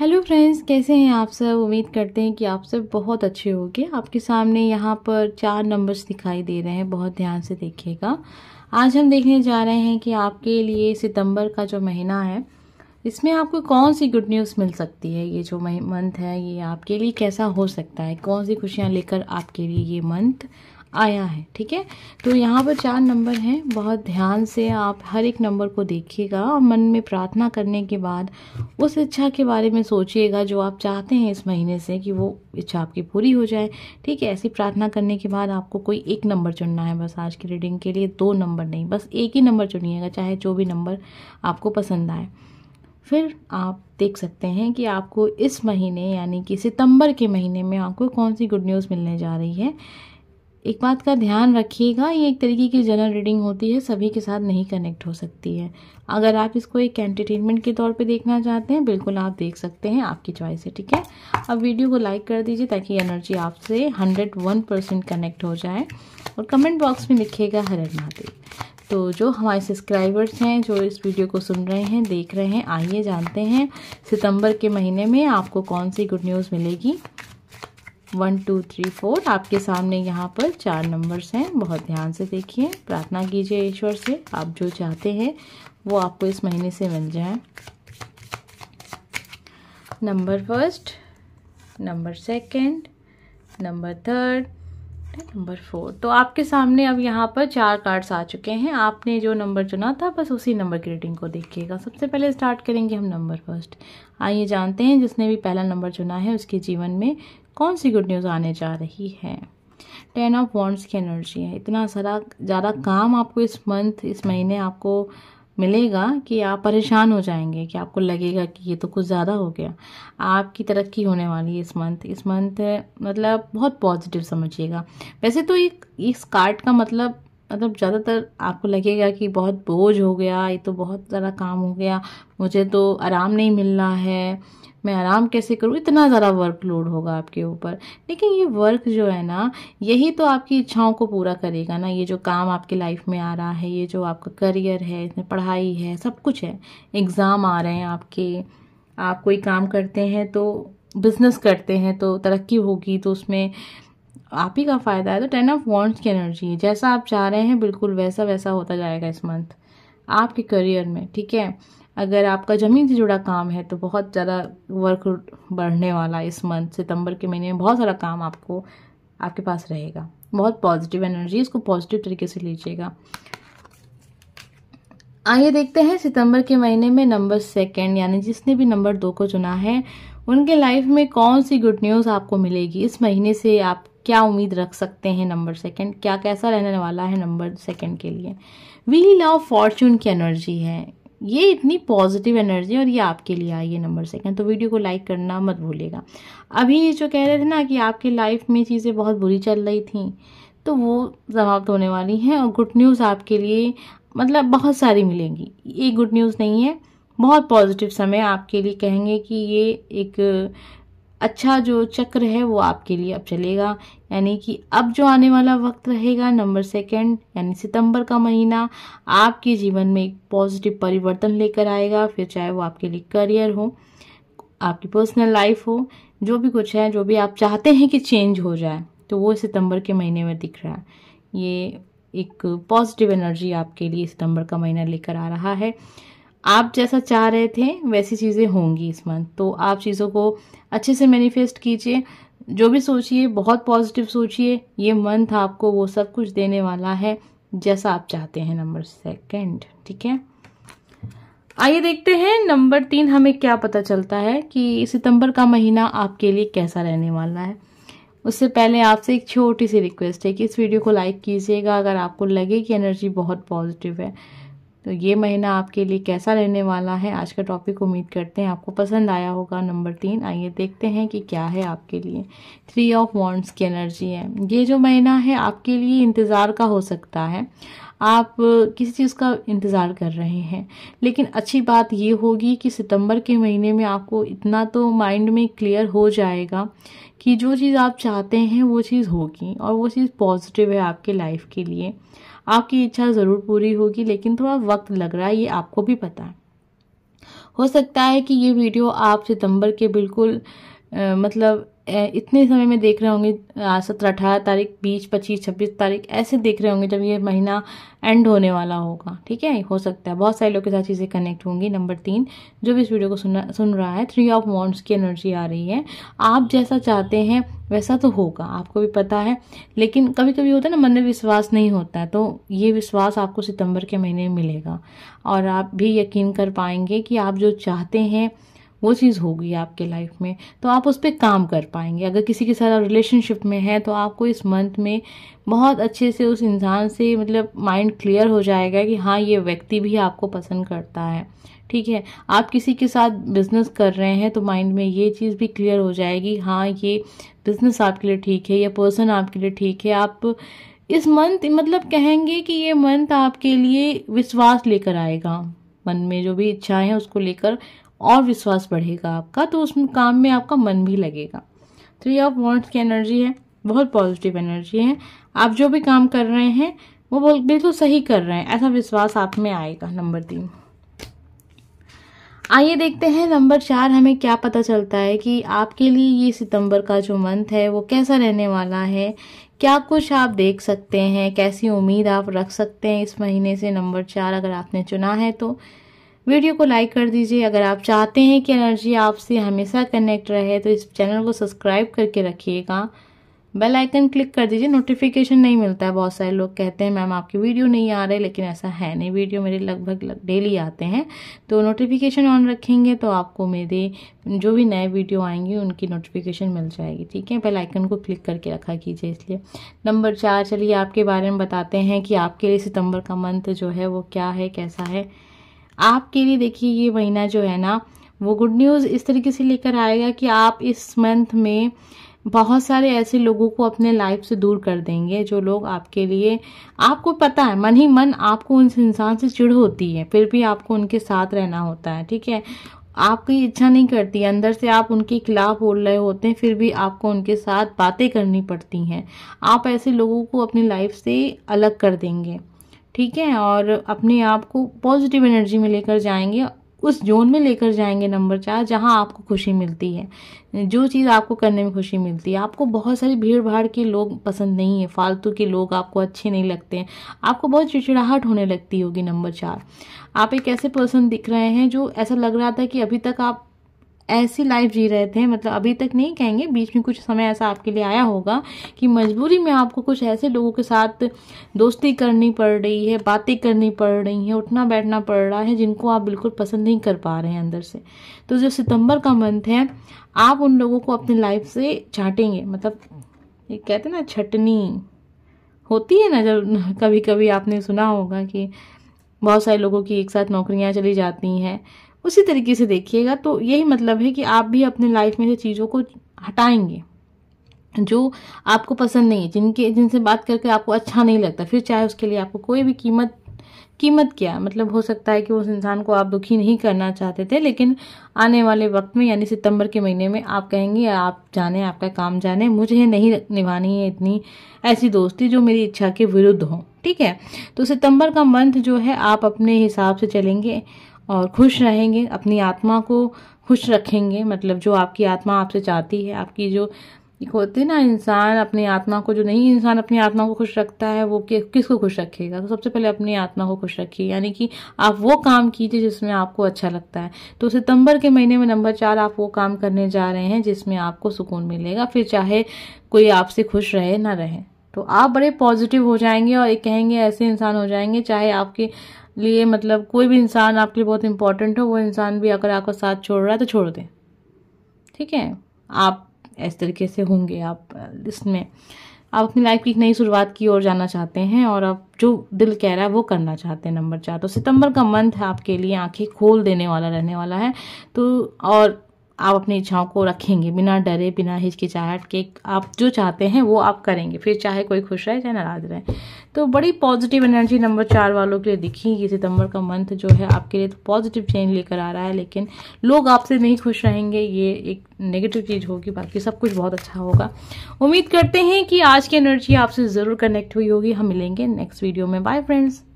hello friends कैसे हैं आप सब उम्मीद करते हैं कि आप सब बहुत अच्छे होंगे आपके सामने यहाँ पर चार नंबर्स दिखाई दे रहे हैं बहुत ध्यान से देखिएगा आज हम देखने जा रहे हैं कि आपके लिए सितंबर का जो महीना है इसमें आपको कौन सी गुड न्यूज़ मिल सकती है ये जो मंथ है ये आपके लिए कैसा हो सकता है कौन सी खुशियाँ लेकर आपके लिए ये मंथ आया है ठीक है तो यहाँ पर चार नंबर हैं बहुत ध्यान से आप हर एक नंबर को देखिएगा और मन में प्रार्थना करने के बाद उस इच्छा के बारे में सोचिएगा जो आप चाहते हैं इस महीने से कि वो इच्छा आपकी पूरी हो जाए ठीक है ऐसी प्रार्थना करने के बाद आपको कोई एक नंबर चुनना है बस आज की रीडिंग के लिए दो नंबर नहीं बस एक ही नंबर चुनिएगा चाहे जो भी नंबर आपको पसंद आए फिर आप देख सकते हैं कि आपको इस महीने यानी कि सितंबर के महीने में आपको कौन सी गुड न्यूज़ मिलने जा रही है एक बात का ध्यान रखिएगा ये एक तरीके की जनरल रीडिंग होती है सभी के साथ नहीं कनेक्ट हो सकती है अगर आप इसको एक एंटरटेनमेंट के तौर पे देखना चाहते हैं बिल्कुल आप देख सकते हैं आपकी चॉइस है ठीक है अब वीडियो को लाइक कर दीजिए ताकि एनर्जी आपसे हंड्रेड वन परसेंट कनेक्ट हो जाए और कमेंट बॉक्स में लिखिएगा हरण महादेव तो जो हमारे सब्सक्राइबर्स हैं जो इस वीडियो को सुन रहे हैं देख रहे हैं आइए जानते हैं सितंबर के महीने में आपको कौन सी गुड न्यूज़ मिलेगी वन टू थ्री फोर आपके सामने यहाँ पर चार नंबर्स हैं बहुत ध्यान से देखिए प्रार्थना कीजिए ईश्वर से आप जो चाहते हैं वो आपको इस महीने से मिल जाए number first number second number third number four तो आपके सामने अब यहाँ पर चार कार्ड्स आ चुके हैं आपने जो नंबर चुना था बस उसी नंबर की रीडिंग को देखिएगा सबसे पहले स्टार्ट करेंगे हम नंबर फर्स्ट आइए जानते हैं जिसने भी पहला नंबर चुना है उसके जीवन में कौन सी गुड न्यूज़ आने जा रही है टेन ऑफ वॉन्ट्स की एनर्जी है इतना सारा ज़्यादा काम आपको इस मंथ इस महीने आपको मिलेगा कि आप परेशान हो जाएंगे कि आपको लगेगा कि ये तो कुछ ज़्यादा हो गया आपकी तरक्की होने वाली है इस मंथ इस मंथ मतलब बहुत पॉजिटिव समझिएगा वैसे तो एक इस कार्ड का मतलब मतलब ज़्यादातर आपको लगेगा कि बहुत बोझ हो गया ये तो बहुत ज़्यादा काम हो गया मुझे तो आराम नहीं मिल रहा है मैं आराम कैसे करूँ इतना ज़्यादा वर्कलोड होगा आपके ऊपर लेकिन ये वर्क जो है ना यही तो आपकी इच्छाओं को पूरा करेगा ना ये जो काम आपकी लाइफ में आ रहा है ये जो आपका करियर है इसमें पढ़ाई है सब कुछ है एग्ज़ाम आ रहे हैं आपके आप कोई काम करते हैं तो बिज़नेस करते हैं तो तरक्की होगी तो उसमें आप ही का फ़ायदा है तो टेन ऑफ वॉन्ट्स की एनर्जी है जैसा आप चाह रहे हैं बिल्कुल वैसा वैसा होता जाएगा इस मंथ आपके करियर में ठीक है अगर आपका ज़मीन से जुड़ा काम है तो बहुत ज़्यादा वर्क बढ़ने वाला इस मंथ सितंबर के महीने में बहुत सारा काम आपको आपके पास रहेगा बहुत पॉजिटिव एनर्जी इसको पॉजिटिव तरीके से लीजिएगा आइए देखते हैं सितंबर के महीने में नंबर सेकंड यानी जिसने भी नंबर दो को चुना है उनके लाइफ में कौन सी गुड न्यूज़ आपको मिलेगी इस महीने से आप क्या उम्मीद रख सकते हैं नंबर सेकंड क्या कैसा रहने वाला है नंबर सेकंड के लिए वी ऑफ फॉर्च्यून की एनर्जी है ये इतनी पॉजिटिव एनर्जी और ये आपके लिए आई है नंबर सेकंड तो वीडियो को लाइक करना मत भूलिएगा अभी जो कह रहे थे ना कि आपकी लाइफ में चीज़ें बहुत बुरी चल रही थी तो वो समाप्त होने वाली हैं और गुड न्यूज़ आपके लिए मतलब बहुत सारी मिलेंगी ये गुड न्यूज़ नहीं है बहुत पॉजिटिव समय आपके लिए कहेंगे कि ये एक अच्छा जो चक्र है वो आपके लिए अब चलेगा यानी कि अब जो आने वाला वक्त रहेगा नंबर सेकंड यानी सितंबर का महीना आपके जीवन में एक पॉजिटिव परिवर्तन लेकर आएगा फिर चाहे वो आपके लिए करियर हो आपकी पर्सनल लाइफ हो जो भी कुछ है जो भी आप चाहते हैं कि चेंज हो जाए तो वो सितंबर के महीने में दिख रहा है ये एक पॉजिटिव एनर्जी आपके लिए सितंबर का महीना लेकर आ रहा है आप जैसा चाह रहे थे वैसी चीज़ें होंगी इस मंथ तो आप चीज़ों को अच्छे से मैनिफेस्ट कीजिए जो भी सोचिए बहुत पॉजिटिव सोचिए ये मंथ आपको वो सब कुछ देने वाला है जैसा आप चाहते हैं नंबर सेकंड ठीक है आइए देखते हैं नंबर तीन हमें क्या पता चलता है कि सितंबर का महीना आपके लिए कैसा रहने वाला है उससे पहले आपसे एक छोटी सी रिक्वेस्ट है कि इस वीडियो को लाइक कीजिएगा अगर आपको लगे कि एनर्जी बहुत पॉजिटिव है तो ये महीना आपके लिए कैसा रहने वाला है आज का टॉपिक उम्मीद करते हैं आपको पसंद आया होगा नंबर तीन आइए देखते हैं कि क्या है आपके लिए थ्री ऑफ वॉन्ट्स की एनर्जी है ये जो महीना है आपके लिए इंतज़ार का हो सकता है आप किसी चीज़ का इंतज़ार कर रहे हैं लेकिन अच्छी बात ये होगी कि सितंबर के महीने में आपको इतना तो माइंड में क्लियर हो जाएगा कि जो चीज़ आप चाहते हैं वो चीज़ होगी और वो चीज़ पॉजिटिव है आपके लाइफ के लिए आपकी इच्छा ज़रूर पूरी होगी लेकिन थोड़ा वक्त लग रहा है ये आपको भी पता है हो सकता है कि ये वीडियो आप सितंबर के बिल्कुल आ, मतलब इतने समय में देख रहे होंगे सत्रह अठारह तारीख बीस पच्चीस छब्बीस तारीख ऐसे देख रहे होंगे जब ये महीना एंड होने वाला होगा ठीक है हो सकता है बहुत सारे लोग के साथ चीज़ें कनेक्ट होंगी नंबर तीन जो भी इस वीडियो को सुन सुन रहा है थ्री ऑफ मॉन्ट्स की एनर्जी आ रही है आप जैसा चाहते हैं वैसा तो होगा आपको भी पता है लेकिन कभी कभी होता है ना मन में विश्वास नहीं होता है तो ये विश्वास आपको सितंबर के महीने में मिलेगा और आप भी यकीन कर पाएंगे कि आप जो चाहते हैं वो चीज़ होगी आपके लाइफ में तो आप उस पर काम कर पाएंगे अगर किसी के साथ आप रिलेशनशिप में हैं तो आपको इस मंथ में बहुत अच्छे से उस इंसान से मतलब माइंड क्लियर हो जाएगा कि हाँ ये व्यक्ति भी आपको पसंद करता है ठीक है आप किसी के साथ बिज़नेस कर रहे हैं तो माइंड में ये चीज़ भी क्लियर हो जाएगी हाँ ये बिज़नेस आपके लिए ठीक है या पर्सन आपके लिए ठीक है आप इस मंथ मतलब कहेंगे कि ये मंथ आपके लिए विश्वास लेकर आएगा मन में जो भी इच्छाएं हैं उसको लेकर और विश्वास बढ़ेगा आपका तो उस काम में आपका मन भी लगेगा थ्री ऑफ वॉन्ट्स की एनर्जी है बहुत पॉजिटिव एनर्जी है आप जो भी काम कर रहे हैं वो बोल बिल्कुल सही कर रहे हैं ऐसा विश्वास आप में आएगा नंबर तीन आइए देखते हैं नंबर चार हमें क्या पता चलता है कि आपके लिए ये सितंबर का जो मंथ है वो कैसा रहने वाला है क्या कुछ आप देख सकते हैं कैसी उम्मीद आप रख सकते हैं इस महीने से नंबर चार अगर आपने चुना है तो वीडियो को लाइक कर दीजिए अगर आप चाहते हैं कि एनर्जी आपसे हमेशा कनेक्ट रहे तो इस चैनल को सब्सक्राइब करके रखिएगा बेल आइकन क्लिक कर दीजिए नोटिफिकेशन नहीं मिलता है बहुत सारे लोग कहते हैं मैम आपकी वीडियो नहीं आ रहे लेकिन ऐसा है नहीं वीडियो मेरे लगभग लग, डेली आते हैं तो नोटिफिकेशन ऑन रखेंगे तो आपको मेरे जो भी नए वीडियो आएंगे उनकी नोटिफिकेशन मिल जाएगी ठीक है बेल आइकन को क्लिक करके रखा कीजिए इसलिए नंबर चार चलिए आपके बारे में बताते हैं कि आपके लिए सितंबर का मंथ जो है वो क्या है कैसा है आपके लिए देखिए ये महीना जो है ना वो गुड न्यूज़ इस तरीके से लेकर आएगा कि आप इस मंथ में बहुत सारे ऐसे लोगों को अपने लाइफ से दूर कर देंगे जो लोग आपके लिए आपको पता है मन ही मन आपको उन इंसान से चिड़ होती है फिर भी आपको उनके साथ रहना होता है ठीक है आपकी इच्छा नहीं करती अंदर से आप उनके खिलाफ बोल रहे होते हैं फिर भी आपको उनके साथ बातें करनी पड़ती हैं आप ऐसे लोगों को अपनी लाइफ से अलग कर देंगे ठीक है और अपने आप को पॉजिटिव एनर्जी में लेकर जाएंगे उस जोन में लेकर जाएंगे नंबर चार जहाँ आपको खुशी मिलती है जो चीज़ आपको करने में खुशी मिलती है आपको बहुत सारी भीड़ भाड़ के लोग पसंद नहीं है फालतू के लोग आपको अच्छे नहीं लगते हैं आपको बहुत चिड़चिड़ाहट होने लगती होगी नंबर चार आप एक ऐसे पर्सन दिख रहे हैं जो ऐसा लग रहा था कि अभी तक आप ऐसी लाइफ जी रहे थे मतलब अभी तक नहीं कहेंगे बीच में कुछ समय ऐसा आपके लिए आया होगा कि मजबूरी में आपको कुछ ऐसे लोगों के साथ दोस्ती करनी पड़ रही है बातें करनी पड़ रही हैं उठना बैठना पड़ रहा है जिनको आप बिल्कुल पसंद नहीं कर पा रहे हैं अंदर से तो जो सितंबर का मंथ है आप उन लोगों को अपनी लाइफ से छाटेंगे मतलब ये कहते ना छटनी होती है ना जब कभी कभी आपने सुना होगा कि बहुत सारे लोगों की एक साथ नौकरियां चली जाती हैं उसी तरीके से देखिएगा तो यही मतलब है कि आप भी अपने लाइफ में से चीज़ों को हटाएंगे जो आपको पसंद नहीं है जिनके जिनसे बात करके आपको अच्छा नहीं लगता फिर चाहे उसके लिए आपको कोई भी कीमत कीमत क्या मतलब हो सकता है कि उस इंसान को आप दुखी नहीं करना चाहते थे लेकिन आने वाले वक्त में यानी सितंबर के महीने में आप कहेंगे आप जाने आपका काम जाने मुझे नहीं निभानी है इतनी ऐसी दोस्ती जो मेरी इच्छा के विरुद्ध हो ठीक है तो सितंबर का मंथ जो है आप अपने हिसाब से चलेंगे और खुश रहेंगे अपनी आत्मा को खुश रखेंगे मतलब जो आपकी आत्मा आपसे चाहती है आपकी जो एक होते ना इंसान अपनी आत्मा को जो नहीं इंसान अपनी आत्मा को खुश रखता है वो कि, किस को खुश रखेगा तो सबसे पहले अपनी आत्मा को खुश रखिए यानी कि आप वो काम कीजिए जिसमें आपको अच्छा लगता है तो सितंबर के महीने में नंबर चार आप वो काम करने जा रहे हैं जिसमें आपको सुकून मिलेगा फिर चाहे कोई आपसे खुश रहे ना रहे तो आप बड़े पॉजिटिव हो जाएंगे और एक कहेंगे ऐसे इंसान हो जाएंगे चाहे आपके लिए मतलब कोई भी इंसान आपके लिए बहुत इंपॉर्टेंट हो वो इंसान भी अगर आपका साथ छोड़ रहा है तो छोड़ दें ठीक है आप इस तरीके से होंगे आप इसमें आप अपनी लाइफ की एक नई शुरुआत की ओर जाना चाहते हैं और आप जो दिल कह रहा है वो करना चाहते हैं नंबर चार तो सितंबर का मंथ आपके लिए आंखें खोल देने वाला रहने वाला है तो और आप अपनी इच्छाओं को रखेंगे बिना डरे बिना हिचकिचाहट के आप जो चाहते हैं वो आप करेंगे फिर चाहे कोई खुश रहे चाहे नाराज रहे तो बड़ी पॉजिटिव एनर्जी नंबर चार वालों के लिए दिखी ये सितंबर का मंथ जो है आपके लिए तो पॉजिटिव चेंज लेकर आ रहा है लेकिन लोग आपसे नहीं खुश रहेंगे ये एक नेगेटिव चीज़ होगी बाकी सब कुछ बहुत अच्छा होगा उम्मीद करते हैं कि आज की एनर्जी आपसे ज़रूर कनेक्ट हुई होगी हम मिलेंगे नेक्स्ट वीडियो में बाय फ्रेंड्स